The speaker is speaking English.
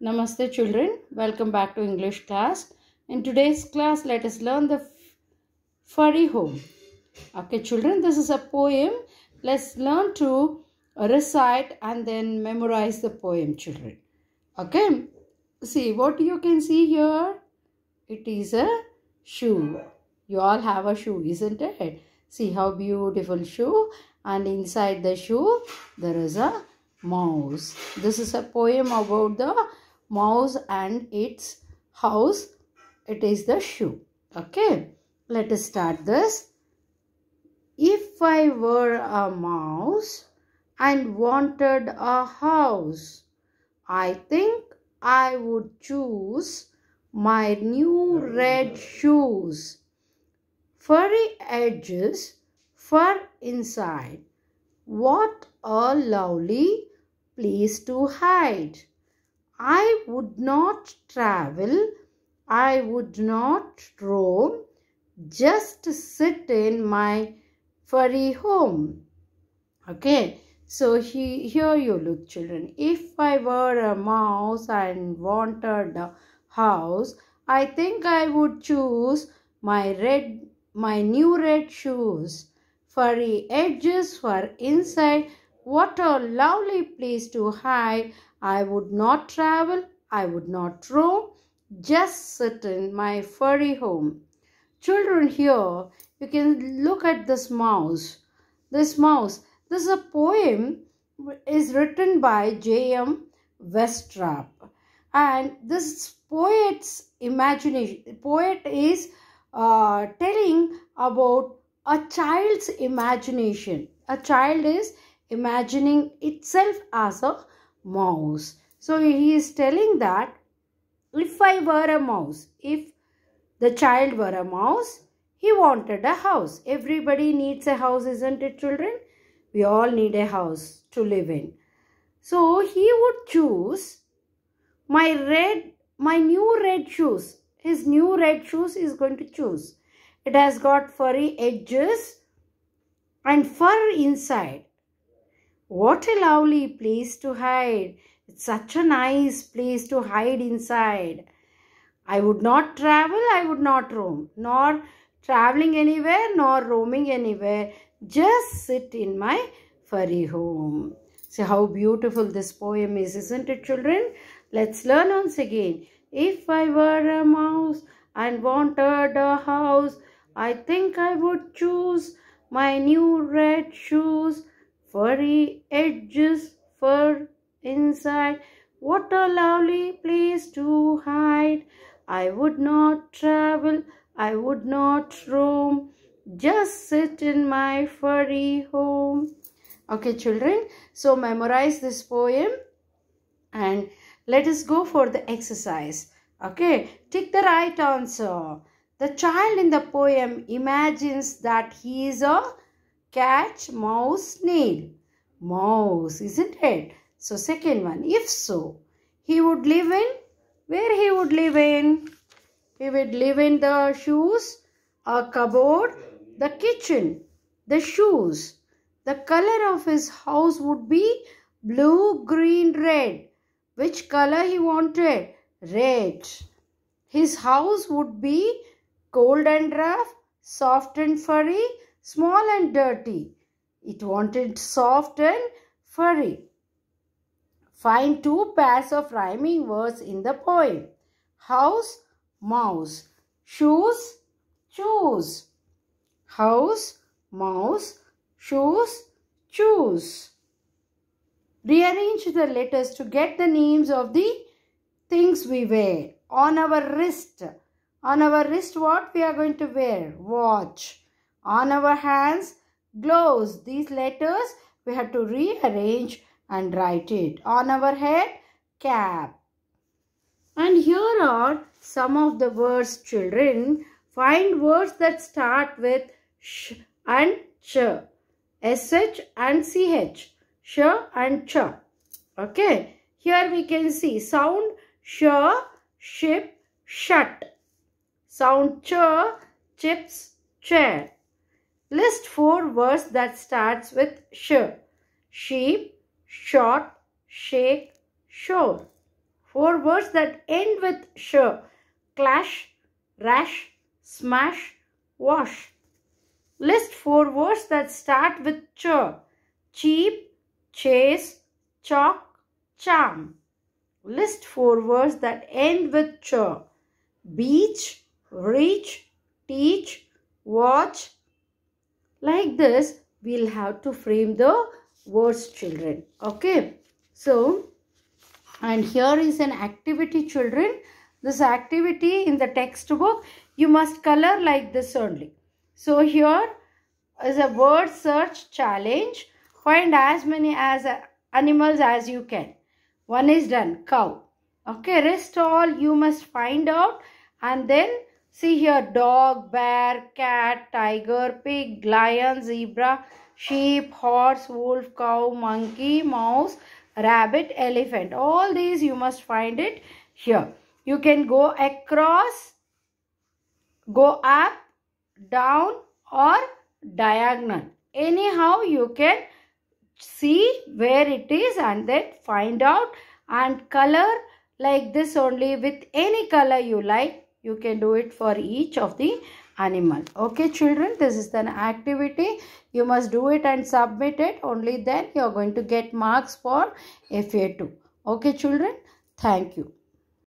Namaste children, welcome back to English class. In today's class, let us learn the furry home. Okay children, this is a poem. Let's learn to recite and then memorize the poem children. Okay, see what you can see here? It is a shoe. You all have a shoe, isn't it? See how beautiful shoe and inside the shoe there is a mouse. This is a poem about the mouse and its house. It is the shoe. Okay. Let us start this. If I were a mouse and wanted a house, I think I would choose my new red shoes. Furry edges, fur inside. What a lovely place to hide. I would not travel. I would not roam. Just sit in my furry home. Okay. So he, here you look children. If I were a mouse and wanted a house, I think I would choose my red, my new red shoes. Furry edges for inside what a lovely place to hide. I would not travel. I would not roam. Just sit in my furry home. Children, here you can look at this mouse. This mouse. This is a poem is written by J.M. Westrap. And this poet's imagination, poet is uh, telling about a child's imagination. A child is imagining itself as a mouse. So he is telling that if I were a mouse, if the child were a mouse, he wanted a house. Everybody needs a house, isn't it children? We all need a house to live in. So he would choose my red, my new red shoes. His new red shoes is going to choose. It has got furry edges and fur inside. What a lovely place to hide. It's such a nice place to hide inside. I would not travel, I would not roam, nor traveling anywhere, nor roaming anywhere. Just sit in my furry home. See how beautiful this poem is, isn't it children? Let's learn once again. If I were a mouse and wanted a house, I think I would choose my new red shoes furry edges, fur inside. What a lovely place to hide. I would not travel, I would not roam. Just sit in my furry home. Okay, children. So, memorize this poem and let us go for the exercise. Okay, take the right answer. The child in the poem imagines that he is a Catch, mouse, snail. Mouse, isn't it? So, second one. If so, he would live in? Where he would live in? He would live in the shoes, a cupboard, the kitchen, the shoes. The color of his house would be blue, green, red. Which color he wanted? Red. His house would be cold and rough, soft and furry, small and dirty. It wanted soft and furry. Find two pairs of rhyming words in the poem. House, mouse. Shoes, choose. House, mouse. Shoes, choose. Rearrange the letters to get the names of the things we wear. On our wrist. On our wrist what we are going to wear? Watch on our hands, gloves. These letters we have to rearrange and write it. On our head, cap. And here are some of the words children. Find words that start with sh and ch. SH and CH. Sh and ch. Okay. Here we can see sound sh, ship, shut. Sound ch, chips, chair. List four words that starts with sh. Sheep, shot, shake, shore. Four words that end with sh. Clash, rash, smash, wash. List four words that start with ch. Cheap, chase, chalk, charm. List four words that end with ch. Beach, reach, teach, watch, like this, we'll have to frame the words children. Okay. So, and here is an activity children. This activity in the textbook, you must color like this only. So, here is a word search challenge. Find as many as uh, animals as you can. One is done, cow. Okay, rest all you must find out and then See here dog, bear, cat, tiger, pig, lion, zebra, sheep, horse, wolf, cow, monkey, mouse, rabbit, elephant. All these you must find it here. You can go across, go up, down or diagonal. Anyhow you can see where it is and then find out and color like this only with any color you like you can do it for each of the animal okay children this is an activity you must do it and submit it only then you are going to get marks for fa2 okay children thank you